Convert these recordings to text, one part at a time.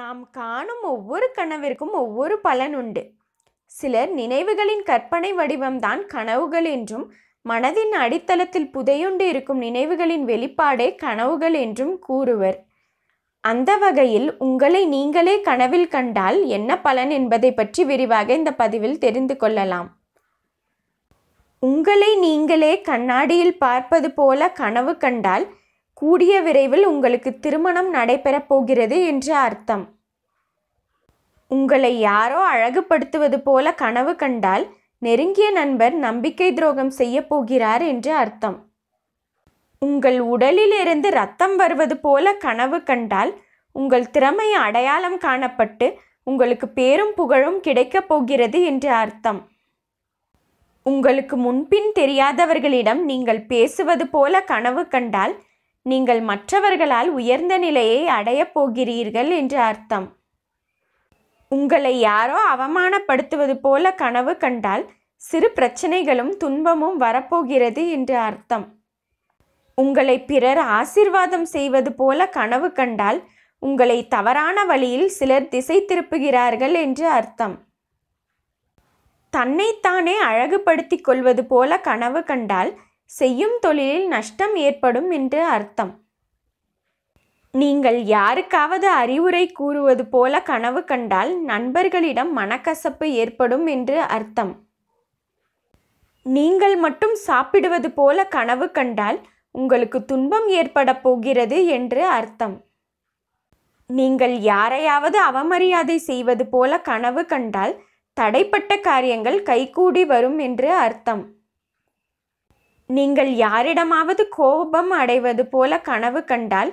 நாம் காணும் ஒவ்வொரு கனவிற்கும் ஒவ்வொரு பலன் உண்டு சிலர் நினைவுகளின் கற்பனை வடிவம்தான் கனவுகள் என்றும் மனதின் அடித்தளத்தில் புதையுண்டு இருக்கும் நினைவுகளின் வெளிப்பாடே கனவுகள் என்றும் கூறுவர் அந்த வகையில் உங்களை நீங்களே கனவில் கண்டால் என்ன பலன் என்பதை பற்றி விரிவாக இந்த பதிவில் தெரிந்து கொள்ளலாம் உங்களை நீங்களே கண்ணாடியில் பார்ப்பது போல கனவு கண்டால் கூடிய விரைவில் உங்களுக்கு திருமணம் நடைபெறப் போகிறது என்று அர்த்தம் உங்களை யாரோ அழகுபடுத்துவது போல கனவு கண்டால் நெருங்கிய நண்பர் நம்பிக்கை துரோகம் செய்ய போகிறார் என்று அர்த்தம் உங்கள் உடலிலிருந்து ரத்தம் வருவது போல கனவு கண்டால் உங்கள் திறமை அடையாளம் காணப்பட்டு உங்களுக்கு பேரும் புகழும் கிடைக்கப் போகிறது என்று அர்த்தம் உங்களுக்கு முன்பின் தெரியாதவர்களிடம் நீங்கள் பேசுவது போல கனவு கண்டால் நீங்கள் மற்றவர்களால் உயர்ந்த நிலையை அடையப் போகிறீர்கள் என்று அர்த்தம் உங்களை யாரோ அவமானப்படுத்துவது போல கனவு கண்டால் சிறு பிரச்சனைகளும் துன்பமும் வரப்போகிறது என்று அர்த்தம் உங்களை பிறர் ஆசிர்வாதம் செய்வது போல கனவு கண்டால் உங்களை தவறான வழியில் சிலர் திசை திருப்புகிறார்கள் என்று அர்த்தம் தன்னைத்தானே அழகுபடுத்திக் கொள்வது போல கனவு கண்டால் செய்யும் தொழிலில் நஷ்டம் ஏற்படும் என்று அர்த்தம் நீங்கள் யாருக்காவது அறிவுரை கூறுவது போல கனவு கண்டால் நண்பர்களிடம் மனக்கசப்பு ஏற்படும் என்று அர்த்தம் நீங்கள் மட்டும் சாப்பிடுவது போல கனவு கண்டால் உங்களுக்கு துன்பம் ஏற்பட போகிறது என்று அர்த்தம் நீங்கள் யாரையாவது அவமரியாதை செய்வது போல கனவு கண்டால் தடைப்பட்ட காரியங்கள் கைகூடி வரும் என்று அர்த்தம் நீங்கள் யாரிடமாவது கோபம் அடைவது போல கனவு கண்டால்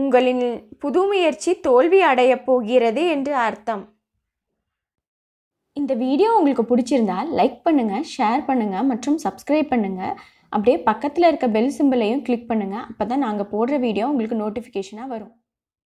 உங்களின் புது முயற்சி தோல்வி அடையப் போகிறது என்று அர்த்தம் இந்த வீடியோ உங்களுக்கு பிடிச்சிருந்தால் லைக் பண்ணுங்கள் ஷேர் பண்ணுங்கள் மற்றும் சப்ஸ்கிரைப் பண்ணுங்கள் அப்படியே பக்கத்தில் இருக்க பெல் சிம்பிளையும் கிளிக் பண்ணுங்கள் அப்போ தான் நாங்கள் போடுற வீடியோ உங்களுக்கு நோட்டிஃபிகேஷனாக வரும்